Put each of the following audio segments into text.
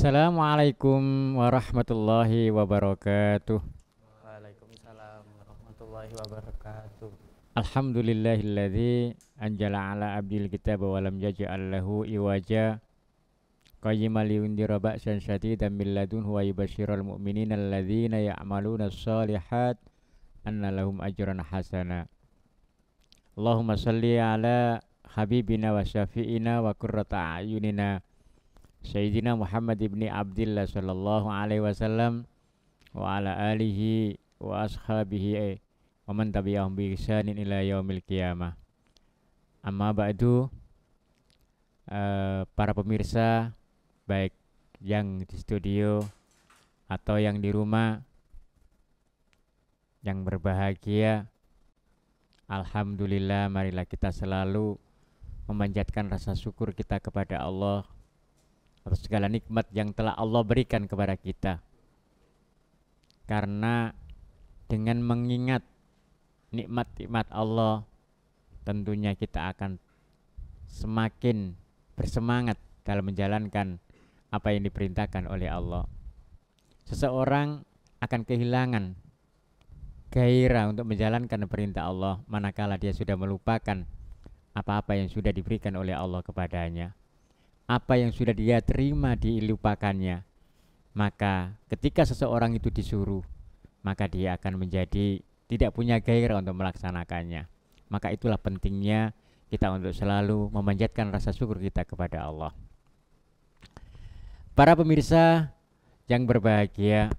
Assalamualaikum warahmatullahi wabarakatuh. Waalaikumsalam warahmatullahi wabarakatuh. Alhamdulillahilladzi anjala ala abdil kitab wa lam yaj'al lahu iwaja qayyima liyundira ba'san syadidan min ladun huwa yubashshirul mu'minina alladzina ya'maluna as-solihat anna lahum ajran hasana. Allahumma salli ala habibina wa syafi'ina wa qurrata a'yunina Sayyidina Muhammad ibni Abdullah sallallahu alaihi wasallam wa ala alihi wa ashabihi eh, wa man tabi'ahum bi ihsanin ila yaumil qiyamah. Amma ba'du uh, para pemirsa baik yang di studio atau yang di rumah yang berbahagia Alhamdulillah marilah kita selalu memanjatkan rasa syukur kita kepada Allah atas segala nikmat yang telah Allah berikan kepada kita. Karena dengan mengingat nikmat-nikmat Allah, tentunya kita akan semakin bersemangat dalam menjalankan apa yang diperintahkan oleh Allah. Seseorang akan kehilangan gairah untuk menjalankan perintah Allah manakala dia sudah melupakan apa-apa yang sudah diberikan oleh Allah kepadanya apa yang sudah dia terima dilupakannya. Maka ketika seseorang itu disuruh, maka dia akan menjadi tidak punya gairah untuk melaksanakannya. Maka itulah pentingnya kita untuk selalu memanjatkan rasa syukur kita kepada Allah. Para pemirsa yang berbahagia,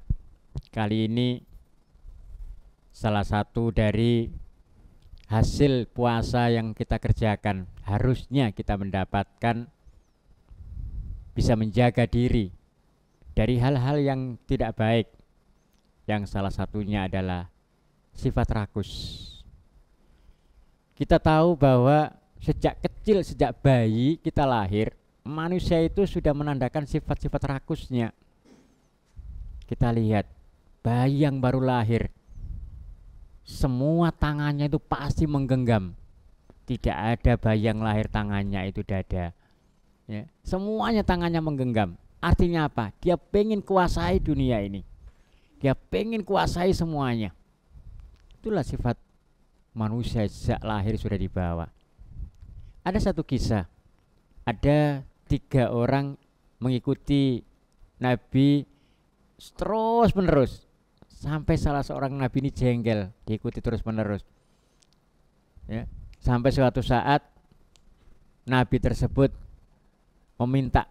kali ini salah satu dari hasil puasa yang kita kerjakan harusnya kita mendapatkan bisa menjaga diri dari hal-hal yang tidak baik. Yang salah satunya adalah sifat rakus. Kita tahu bahwa sejak kecil, sejak bayi kita lahir, manusia itu sudah menandakan sifat-sifat rakusnya. Kita lihat bayi yang baru lahir, semua tangannya itu pasti menggenggam. Tidak ada bayi yang lahir tangannya itu dada ya, semuanya tangannya menggenggam artinya apa dia pengen kuasai dunia ini dia pengen kuasai semuanya itulah sifat manusia sejak lahir sudah dibawa ada satu kisah ada tiga orang mengikuti Nabi terus menerus sampai salah seorang Nabi ini jengkel diikuti terus menerus ya sampai suatu saat Nabi tersebut meminta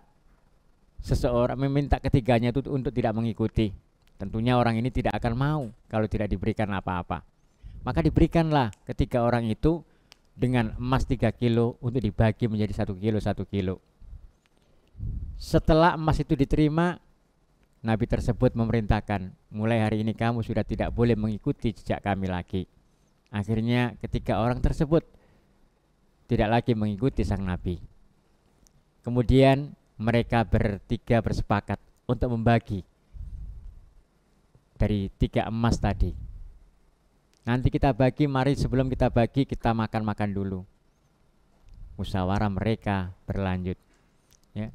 seseorang meminta ketiganya itu untuk tidak mengikuti. Tentunya orang ini tidak akan mau kalau tidak diberikan apa-apa. Maka diberikanlah ketiga orang itu dengan emas 3 kilo untuk dibagi menjadi satu kilo satu kilo. Setelah emas itu diterima, Nabi tersebut memerintahkan, mulai hari ini kamu sudah tidak boleh mengikuti jejak kami lagi. Akhirnya ketika orang tersebut tidak lagi mengikuti sang Nabi. Kemudian mereka bertiga bersepakat untuk membagi dari tiga emas tadi. Nanti kita bagi, mari sebelum kita bagi kita makan-makan dulu. Musyawarah mereka berlanjut. Ya.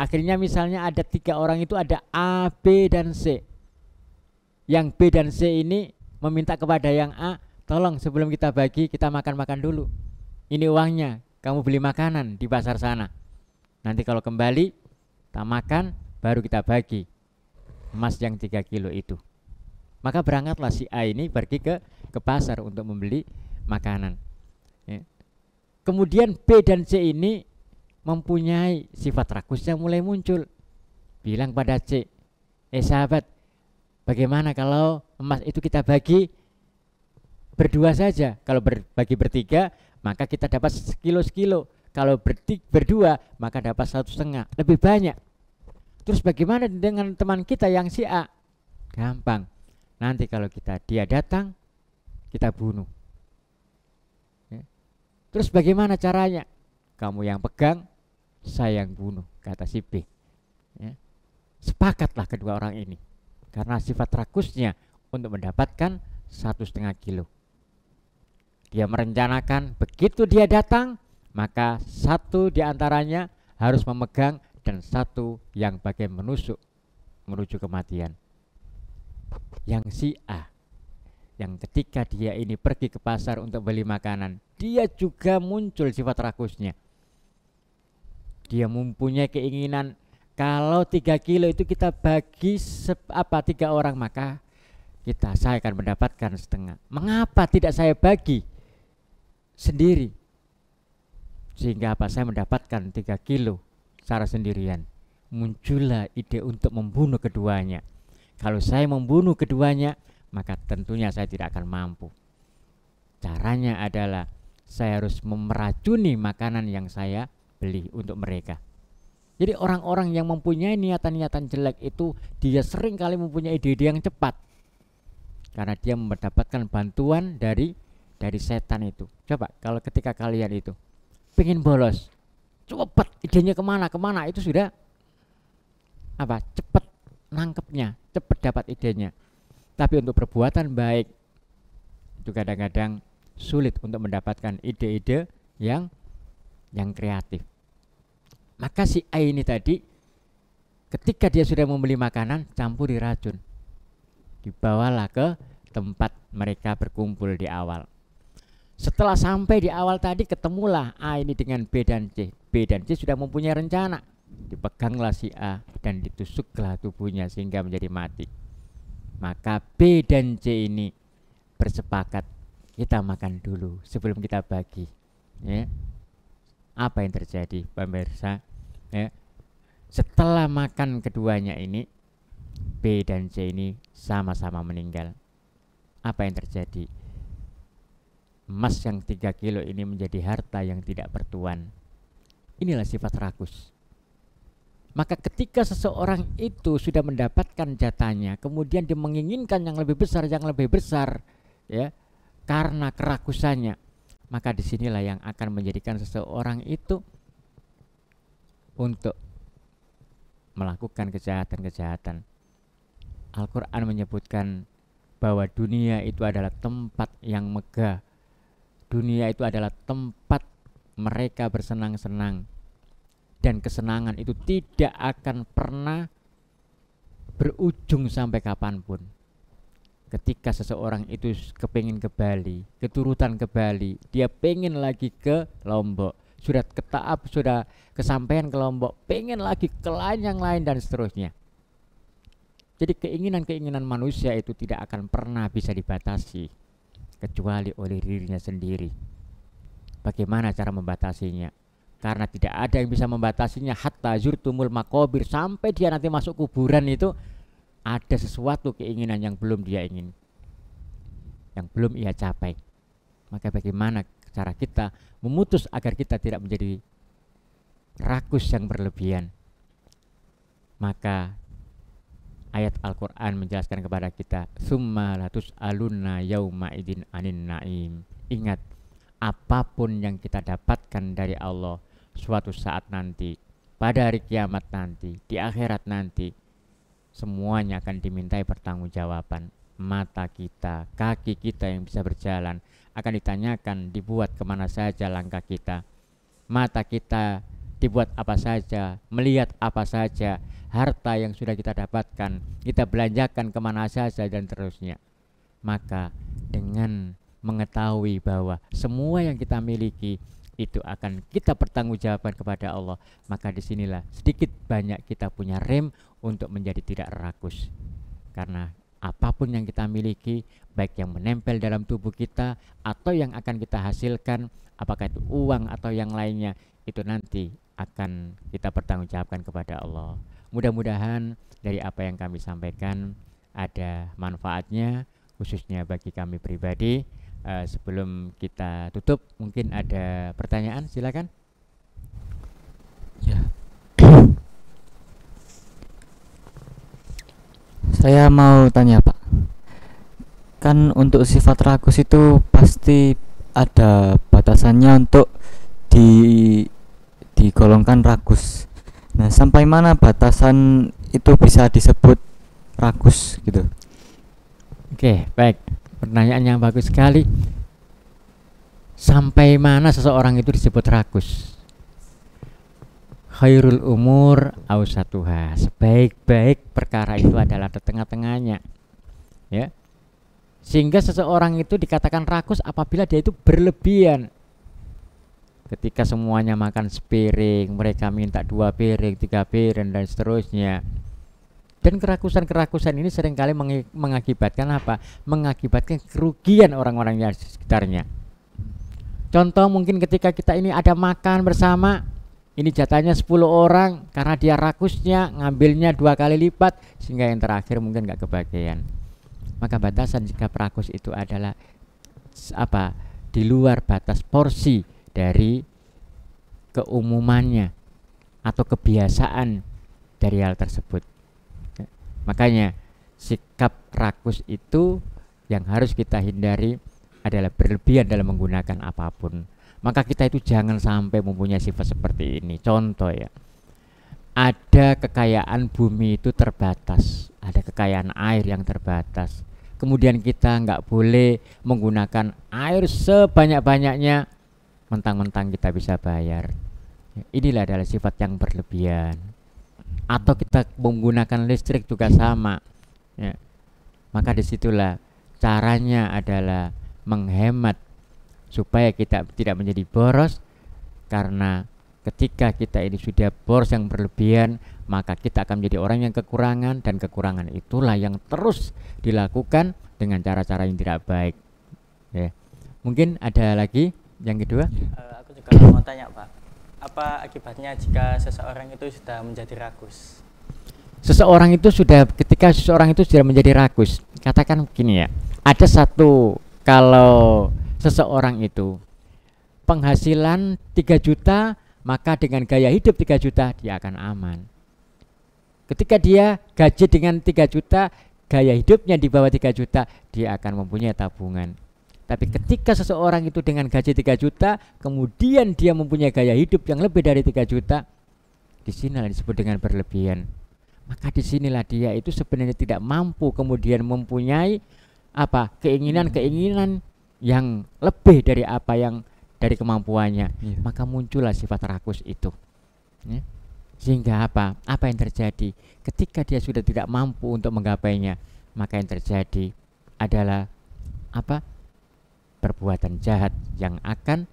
Akhirnya misalnya ada tiga orang itu ada A, B, dan C. Yang B dan C ini meminta kepada yang A, tolong sebelum kita bagi kita makan-makan dulu. Ini uangnya, kamu beli makanan di pasar sana Nanti kalau kembali kita makan baru kita bagi emas yang 3 kilo itu. Maka berangkatlah si A ini pergi ke ke pasar untuk membeli makanan. Ya. Kemudian B dan C ini mempunyai sifat rakus yang mulai muncul. Bilang pada C, eh sahabat, bagaimana kalau emas itu kita bagi berdua saja? Kalau berbagi bertiga, maka kita dapat sekilo-sekilo. Kalau bertik berdua maka dapat satu setengah, lebih banyak. Terus bagaimana dengan teman kita yang si A? Gampang. Nanti kalau kita dia datang, kita bunuh. Ya. Terus bagaimana caranya? Kamu yang pegang, saya yang bunuh, kata si B. Ya. Sepakatlah kedua orang ini, karena sifat rakusnya untuk mendapatkan satu setengah kilo. Dia merencanakan begitu dia datang, maka satu di antaranya harus memegang dan satu yang bagai menusuk menuju kematian. Yang si A yang ketika dia ini pergi ke pasar untuk beli makanan, dia juga muncul sifat rakusnya. Dia mempunyai keinginan kalau tiga kilo itu kita bagi apa tiga orang maka kita saya akan mendapatkan setengah. Mengapa tidak saya bagi sendiri? sehingga apa saya mendapatkan 3 kilo secara sendirian muncullah ide untuk membunuh keduanya kalau saya membunuh keduanya maka tentunya saya tidak akan mampu caranya adalah saya harus memeracuni makanan yang saya beli untuk mereka jadi orang-orang yang mempunyai niatan-niatan jelek itu dia sering kali mempunyai ide-ide yang cepat karena dia mendapatkan bantuan dari dari setan itu. Coba kalau ketika kalian itu pengen bolos cepet idenya kemana kemana itu sudah apa cepet nangkepnya cepet dapat idenya tapi untuk perbuatan baik itu kadang-kadang sulit untuk mendapatkan ide-ide yang yang kreatif maka si A ini tadi ketika dia sudah membeli makanan campuri racun dibawalah ke tempat mereka berkumpul di awal setelah sampai di awal tadi ketemulah A ini dengan B dan C. B dan C sudah mempunyai rencana. Dipeganglah si A dan ditusuklah tubuhnya sehingga menjadi mati. Maka B dan C ini bersepakat kita makan dulu sebelum kita bagi. Ya. Apa yang terjadi pemirsa? Ya. Setelah makan keduanya ini B dan C ini sama-sama meninggal. Apa yang terjadi? emas yang tiga kilo ini menjadi harta yang tidak bertuan. Inilah sifat rakus. Maka ketika seseorang itu sudah mendapatkan jatahnya, kemudian dia menginginkan yang lebih besar, yang lebih besar, ya, karena kerakusannya, maka disinilah yang akan menjadikan seseorang itu untuk melakukan kejahatan-kejahatan. Al-Quran menyebutkan bahwa dunia itu adalah tempat yang megah, dunia itu adalah tempat mereka bersenang-senang dan kesenangan itu tidak akan pernah berujung sampai kapanpun ketika seseorang itu kepingin ke Bali, keturutan ke Bali, dia pengen lagi ke Lombok, sudah ketaap, sudah kesampaian ke Lombok, pengen lagi ke lain yang lain dan seterusnya. Jadi keinginan-keinginan manusia itu tidak akan pernah bisa dibatasi kecuali oleh dirinya sendiri. Bagaimana cara membatasinya? Karena tidak ada yang bisa membatasinya hatta zurtumul makobir sampai dia nanti masuk kuburan itu ada sesuatu keinginan yang belum dia ingin yang belum ia capai. Maka bagaimana cara kita memutus agar kita tidak menjadi rakus yang berlebihan? Maka ayat Al-Quran menjelaskan kepada kita Summa latus aluna yauma idin anin naim Ingat, apapun yang kita dapatkan dari Allah suatu saat nanti, pada hari kiamat nanti, di akhirat nanti, semuanya akan dimintai pertanggungjawaban. Mata kita, kaki kita yang bisa berjalan akan ditanyakan dibuat kemana saja langkah kita. Mata kita dibuat apa saja, melihat apa saja, harta yang sudah kita dapatkan, kita belanjakan kemana saja dan terusnya. Maka dengan mengetahui bahwa semua yang kita miliki itu akan kita pertanggungjawabkan kepada Allah, maka disinilah sedikit banyak kita punya rem untuk menjadi tidak rakus. Karena apapun yang kita miliki, baik yang menempel dalam tubuh kita atau yang akan kita hasilkan, apakah itu uang atau yang lainnya, itu nanti akan kita pertanggungjawabkan kepada Allah. Mudah-mudahan dari apa yang kami sampaikan ada manfaatnya khususnya bagi kami pribadi. Uh, sebelum kita tutup, mungkin ada pertanyaan, silakan. Ya. Saya mau tanya, Pak. Kan untuk sifat rakus itu pasti ada batasannya untuk di digolongkan rakus. Nah, sampai mana batasan itu bisa disebut rakus gitu? Oke, baik. Pertanyaan yang bagus sekali. Sampai mana seseorang itu disebut rakus? Khairul umur awsatuha. Sebaik-baik perkara itu adalah di tengah-tengahnya. Ya. Sehingga seseorang itu dikatakan rakus apabila dia itu berlebihan ketika semuanya makan sepiring mereka minta dua piring tiga piring dan seterusnya dan kerakusan-kerakusan ini seringkali mengakibatkan apa? Mengakibatkan kerugian orang-orang yang sekitarnya. Contoh mungkin ketika kita ini ada makan bersama, ini jatahnya 10 orang karena dia rakusnya ngambilnya dua kali lipat sehingga yang terakhir mungkin nggak kebagian. Maka batasan jika rakus itu adalah apa? Di luar batas porsi dari keumumannya atau kebiasaan dari hal tersebut. Ya, makanya sikap rakus itu yang harus kita hindari adalah berlebihan dalam menggunakan apapun. Maka kita itu jangan sampai mempunyai sifat seperti ini. Contoh ya, ada kekayaan bumi itu terbatas, ada kekayaan air yang terbatas. Kemudian kita nggak boleh menggunakan air sebanyak-banyaknya mentang-mentang kita bisa bayar inilah adalah sifat yang berlebihan atau kita menggunakan listrik juga sama ya. maka disitulah caranya adalah menghemat supaya kita tidak menjadi boros karena ketika kita ini sudah boros yang berlebihan maka kita akan menjadi orang yang kekurangan dan kekurangan itulah yang terus dilakukan dengan cara-cara yang tidak baik ya. mungkin ada lagi yang kedua eh, aku juga mau tanya pak apa akibatnya jika seseorang itu sudah menjadi rakus seseorang itu sudah ketika seseorang itu sudah menjadi rakus katakan begini ya ada satu kalau seseorang itu penghasilan 3 juta maka dengan gaya hidup 3 juta dia akan aman ketika dia gaji dengan 3 juta gaya hidupnya di bawah 3 juta dia akan mempunyai tabungan tapi ketika seseorang itu dengan gaji 3 juta, kemudian dia mempunyai gaya hidup yang lebih dari 3 juta, di disinilah disebut dengan berlebihan. Maka disinilah dia itu sebenarnya tidak mampu kemudian mempunyai apa keinginan-keinginan yang lebih dari apa yang dari kemampuannya. Yeah. Maka muncullah sifat rakus itu. Ya. Sehingga apa? Apa yang terjadi ketika dia sudah tidak mampu untuk menggapainya? Maka yang terjadi adalah apa? perbuatan jahat yang akan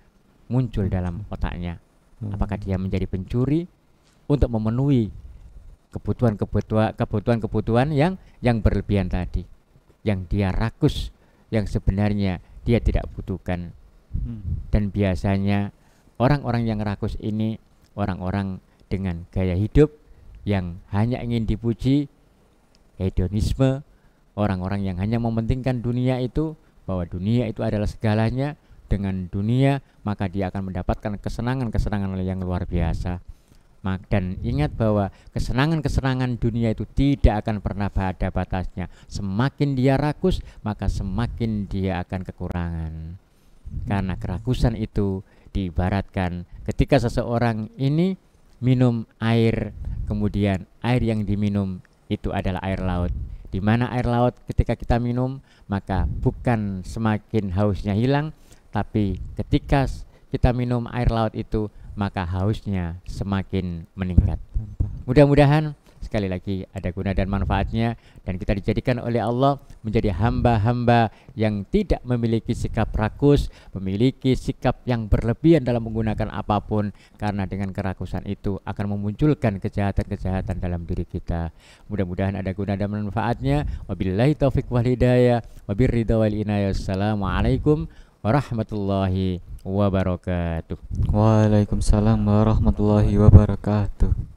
muncul dalam otaknya. Hmm. Apakah dia menjadi pencuri untuk memenuhi kebutuhan-kebutuhan kebutuhan-kebutuhan yang yang berlebihan tadi, yang dia rakus, yang sebenarnya dia tidak butuhkan. Hmm. Dan biasanya orang-orang yang rakus ini orang-orang dengan gaya hidup yang hanya ingin dipuji, hedonisme, orang-orang yang hanya mementingkan dunia itu bahwa dunia itu adalah segalanya dengan dunia maka dia akan mendapatkan kesenangan-kesenangan yang luar biasa dan ingat bahwa kesenangan-kesenangan dunia itu tidak akan pernah ada batasnya semakin dia rakus maka semakin dia akan kekurangan karena kerakusan itu diibaratkan ketika seseorang ini minum air kemudian air yang diminum itu adalah air laut di mana air laut ketika kita minum maka bukan semakin hausnya hilang tapi ketika kita minum air laut itu maka hausnya semakin meningkat. Mudah-mudahan Sekali lagi ada guna dan manfaatnya dan kita dijadikan oleh Allah menjadi hamba-hamba yang tidak memiliki sikap rakus, memiliki sikap yang berlebihan dalam menggunakan apapun karena dengan kerakusan itu akan memunculkan kejahatan-kejahatan dalam diri kita. Mudah-mudahan ada guna dan manfaatnya. Wabillahi taufik wal hidayah, wabirridha wal inayah. Assalamualaikum warahmatullahi wabarakatuh. Waalaikumsalam warahmatullahi wabarakatuh.